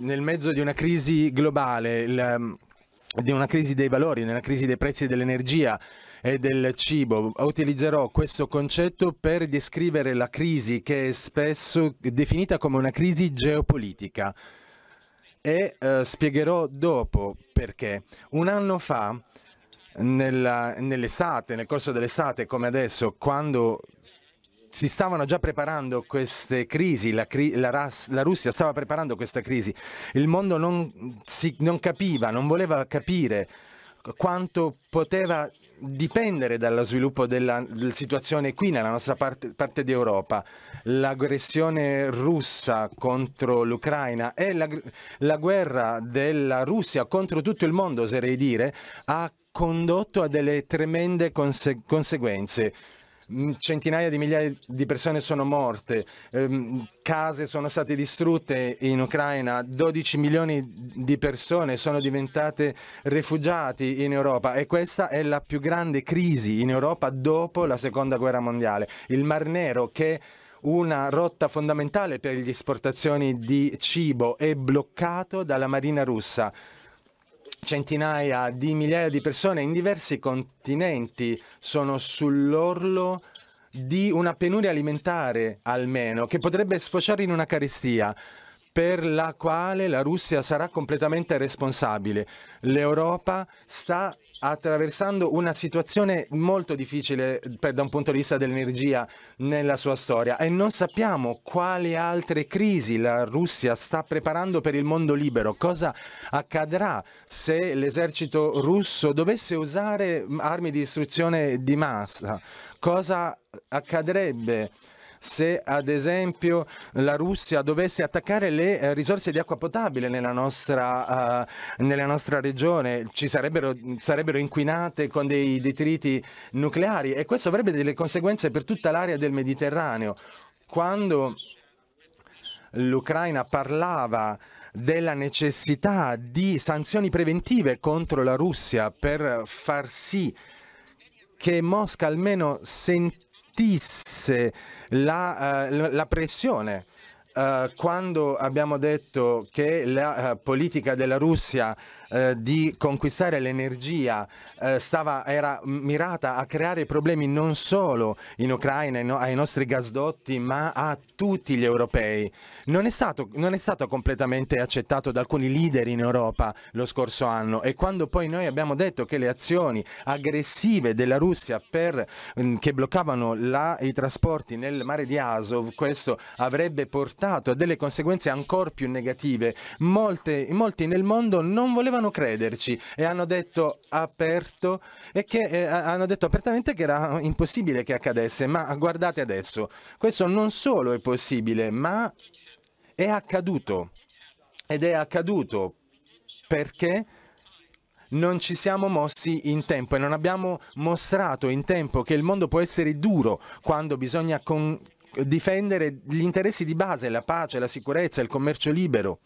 nel mezzo di una crisi globale, il, ehm, di una crisi dei valori, di crisi dei prezzi dell'energia e del cibo. Utilizzerò questo concetto per descrivere la crisi che è spesso definita come una crisi geopolitica e eh, spiegherò dopo perché. Un anno fa, nell'estate, nel corso dell'estate come adesso, quando si stavano già preparando queste crisi, la, cri- la, ras- la Russia stava preparando questa crisi, il mondo non, si, non capiva, non voleva capire quanto poteva dipendere dallo sviluppo della, della, situazione qui nella nostra parte, parte d'Europa. L'aggressione russa contro l'Ucraina e la, la, guerra della Russia contro tutto il mondo, oserei dire, ha condotto a delle tremende conse- conseguenze. Mm, centinaia di migliaia di persone sono morte, ehm, case sono state distrutte in Ucraina, 12 milioni di persone sono diventate rifugiati in Europa e questa è la più grande crisi in Europa dopo la seconda guerra mondiale. Il Mar Nero che una rotta fondamentale per le esportazioni di cibo è bloccato dalla Marina russa centinaia di migliaia di persone in diversi continenti sono sull'orlo di una penuria alimentare almeno, che potrebbe sfociare in una carestia per la quale la Russia sarà completamente responsabile. L'Europa sta attraversando una situazione molto difficile per, da un punto di vista dell'energia nella sua storia e non sappiamo quali altre crisi la Russia sta preparando per il mondo libero. Cosa accadrà se l'esercito russo dovesse usare armi di distruzione di massa? Cosa accadrebbe? se ad esempio la Russia dovesse attaccare le eh, risorse di acqua potabile nella nostra, uh, nella nostra regione, ci sarebbero, sarebbero inquinate con dei detriti nucleari e questo avrebbe delle conseguenze per tutta l'area del Mediterraneo. Quando l'Ucraina parlava della necessità di sanzioni preventive contro la Russia per far sì che Mosca almeno sentisse sentisse la, eh, la pressione eh, quando abbiamo detto che la eh, politica della Russia eh, di conquistare l'energia eh, stava, era mirata a creare problemi non solo in Ucraina, no, ai nostri gasdotti, ma a tutti gli europei. Non è, stato, non è stato completamente accettato da alcuni leader in Europa lo scorso anno e quando poi noi abbiamo detto che le azioni aggressive della Russia per, mh, mm, che bloccavano la, i trasporti nel mare di Azov, questo avrebbe portato portato a delle conseguenze ancora più negative. Molte, molti nel mondo non volevano crederci e hanno detto, aperto, e che, eh, hanno detto apertamente che era impossibile che accadesse, ma guardate adesso, questo non solo è possibile, ma è accaduto. Ed è accaduto perché non ci siamo mossi in tempo e non abbiamo mostrato in tempo che il mondo può essere duro quando bisogna con difendere gli interessi di base, la pace, la sicurezza, il commercio libero.